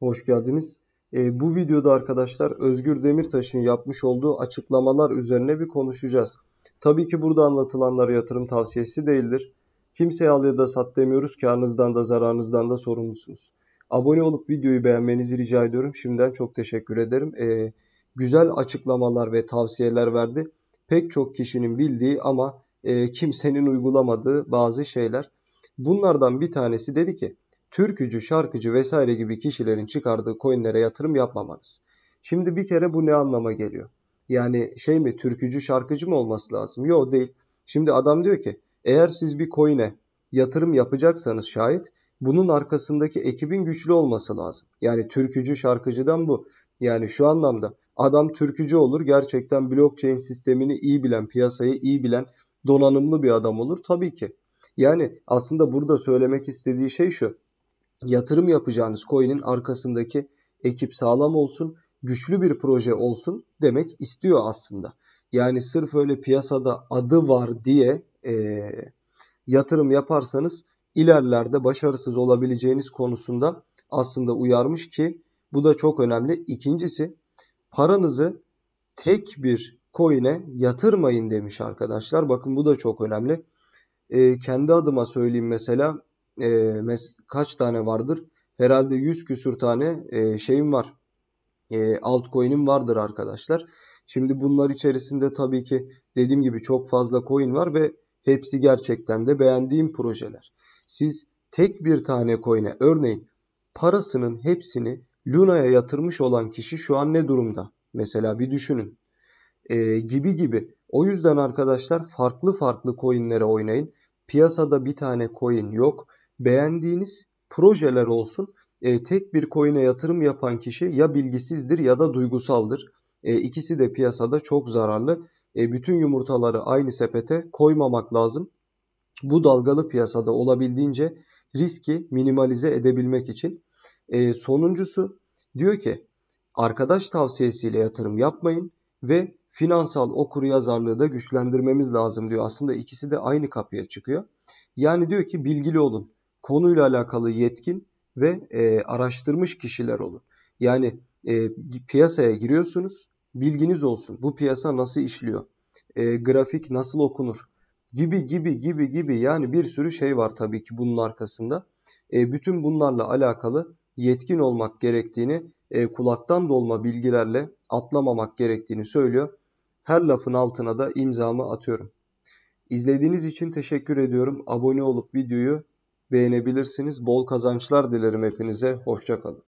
Hoş geldiniz. E, bu videoda arkadaşlar Özgür Demirtaş'ın yapmış olduğu açıklamalar üzerine bir konuşacağız. Tabii ki burada anlatılanlar yatırım tavsiyesi değildir. Kimseye al ya da sat demiyoruz. Karnınızdan da zararınızdan da sorumlusunuz. Abone olup videoyu beğenmenizi rica ediyorum. Şimdiden çok teşekkür ederim. E, güzel açıklamalar ve tavsiyeler verdi. Pek çok kişinin bildiği ama e, kimsenin uygulamadığı bazı şeyler. Bunlardan bir tanesi dedi ki türkücü, şarkıcı vesaire gibi kişilerin çıkardığı coinlere yatırım yapmamanız. Şimdi bir kere bu ne anlama geliyor? Yani şey mi türkücü şarkıcı mı olması lazım? Yok değil. Şimdi adam diyor ki eğer siz bir coin'e yatırım yapacaksanız şayet bunun arkasındaki ekibin güçlü olması lazım. Yani türkücü şarkıcıdan bu. Yani şu anlamda adam türkücü olur gerçekten blockchain sistemini iyi bilen piyasayı iyi bilen donanımlı bir adam olur tabii ki. Yani aslında burada söylemek istediği şey şu yatırım yapacağınız coin'in arkasındaki ekip sağlam olsun, güçlü bir proje olsun demek istiyor aslında. Yani sırf öyle piyasada adı var diye e, yatırım yaparsanız ilerlerde başarısız olabileceğiniz konusunda aslında uyarmış ki bu da çok önemli. İkincisi paranızı tek bir coin'e yatırmayın demiş arkadaşlar. Bakın bu da çok önemli. E, kendi adıma söyleyeyim mesela e, kaç tane vardır? Herhalde 100 küsür tane e, şeyim var. E, altcoin'im vardır arkadaşlar. Şimdi bunlar içerisinde tabii ki dediğim gibi çok fazla coin var ve hepsi gerçekten de beğendiğim projeler. Siz tek bir tane coin'e örneğin parasının hepsini Luna'ya yatırmış olan kişi şu an ne durumda? Mesela bir düşünün. Ee, gibi gibi. O yüzden arkadaşlar farklı farklı coinlere oynayın. Piyasada bir tane coin yok beğendiğiniz projeler olsun. E, tek bir coin'e yatırım yapan kişi ya bilgisizdir ya da duygusaldır. E, ikisi de piyasada çok zararlı. E, bütün yumurtaları aynı sepete koymamak lazım. Bu dalgalı piyasada olabildiğince riski minimalize edebilmek için. E, sonuncusu diyor ki arkadaş tavsiyesiyle yatırım yapmayın ve finansal okuryazarlığı da güçlendirmemiz lazım diyor. Aslında ikisi de aynı kapıya çıkıyor. Yani diyor ki bilgili olun konuyla alakalı yetkin ve e, araştırmış kişiler olun. Yani e, piyasaya giriyorsunuz, bilginiz olsun. Bu piyasa nasıl işliyor? E, grafik nasıl okunur? Gibi gibi gibi gibi yani bir sürü şey var tabii ki bunun arkasında. E, bütün bunlarla alakalı yetkin olmak gerektiğini, e, kulaktan dolma bilgilerle atlamamak gerektiğini söylüyor. Her lafın altına da imzamı atıyorum. İzlediğiniz için teşekkür ediyorum. Abone olup videoyu beğenebilirsiniz. Bol kazançlar dilerim hepinize. Hoşçakalın.